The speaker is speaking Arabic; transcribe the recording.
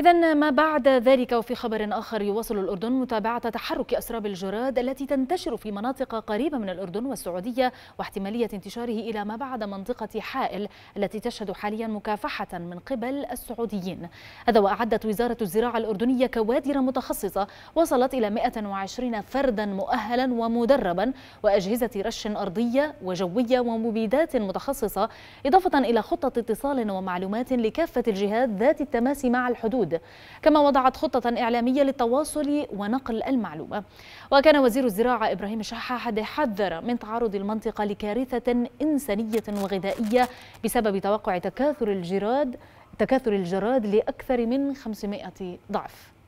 إذا ما بعد ذلك وفي خبر آخر يواصل الأردن متابعة تحرك أسراب الجراد التي تنتشر في مناطق قريبة من الأردن والسعودية واحتمالية انتشاره إلى ما بعد منطقة حائل التي تشهد حاليا مكافحة من قبل السعوديين هذا وأعدت وزارة الزراعة الأردنية كوادر متخصصة وصلت إلى 120 فردا مؤهلا ومدربا وأجهزة رش أرضية وجوية ومبيدات متخصصة إضافة إلى خطة اتصال ومعلومات لكافة الجهات ذات التماس مع الحدود العقود كما وضعت خطة إعلامية للتواصل ونقل المعلومة وكان وزير الزراعة إبراهيم حد حذر من تعرض المنطقة لكارثة إنسانية وغذائية بسبب توقع تكاثر الجراد تكاثر الجراد لأكثر من 500 ضعف